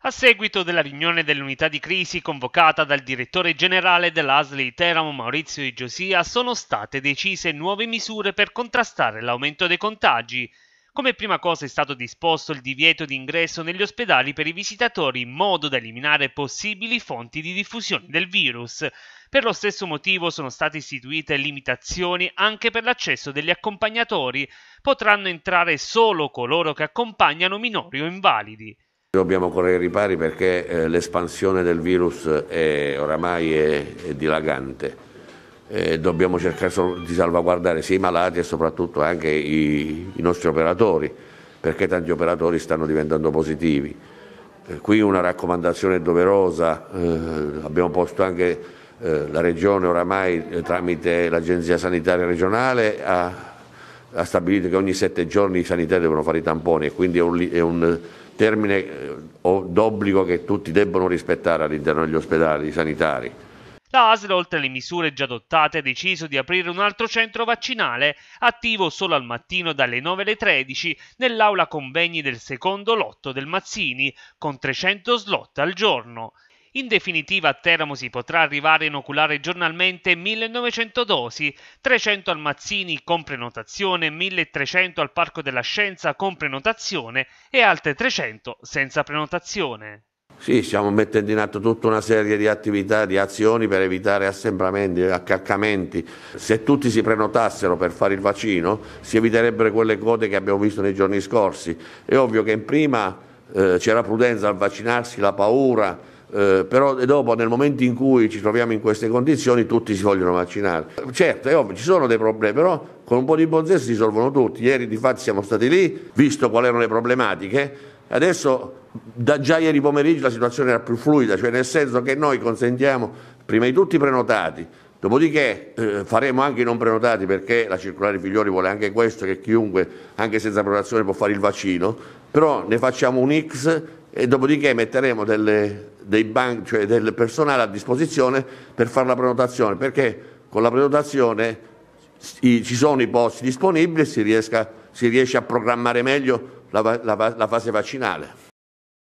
a seguito della riunione dell'unità di crisi convocata dal direttore generale dell'Asley Teramo Maurizio Di Giosia, sono state decise nuove misure per contrastare l'aumento dei contagi. Come prima cosa è stato disposto il divieto di ingresso negli ospedali per i visitatori in modo da eliminare possibili fonti di diffusione del virus. Per lo stesso motivo sono state istituite limitazioni anche per l'accesso degli accompagnatori. Potranno entrare solo coloro che accompagnano minori o invalidi. Dobbiamo correre i ripari perché eh, l'espansione del virus è, oramai è, è dilagante. E eh, dobbiamo cercare di salvaguardare sia i malati e soprattutto anche i, i nostri operatori, perché tanti operatori stanno diventando positivi. Eh, qui una raccomandazione doverosa, eh, abbiamo posto anche eh, la Regione oramai tramite l'Agenzia Sanitaria Regionale a ha stabilito che ogni sette giorni i sanitari devono fare i tamponi e quindi è un, è un eh, termine eh, d'obbligo che tutti debbono rispettare all'interno degli ospedali sanitari. La ASL, oltre alle misure già adottate, ha deciso di aprire un altro centro vaccinale, attivo solo al mattino dalle 9 alle 13, nell'aula convegni del secondo lotto del Mazzini, con 300 slot al giorno. In definitiva a Teramo si potrà arrivare a inoculare giornalmente 1900 dosi, 300 al Mazzini con prenotazione, 1300 al Parco della Scienza con prenotazione e altre 300 senza prenotazione. Sì, stiamo mettendo in atto tutta una serie di attività, di azioni per evitare assembramenti, accalcamenti. Se tutti si prenotassero per fare il vaccino, si eviterebbero quelle code che abbiamo visto nei giorni scorsi. È ovvio che in prima eh, c'era prudenza al vaccinarsi, la paura, eh, però dopo nel momento in cui ci troviamo in queste condizioni tutti si vogliono vaccinare. Certo, è ovvio, ci sono dei problemi, però con un po' di buon si risolvono tutti. Ieri di fatto siamo stati lì, visto quali erano le problematiche, adesso da già ieri pomeriggio la situazione era più fluida, cioè nel senso che noi consentiamo prima di tutti i prenotati, Dopodiché eh, faremo anche i non prenotati perché la circolare Figliori vuole anche questo, che chiunque, anche senza prenotazione, può fare il vaccino, però ne facciamo un X e dopodiché metteremo delle, dei bank, cioè del personale a disposizione per fare la prenotazione, perché con la prenotazione ci sono i posti disponibili e si, riesca, si riesce a programmare meglio la, la, la fase vaccinale.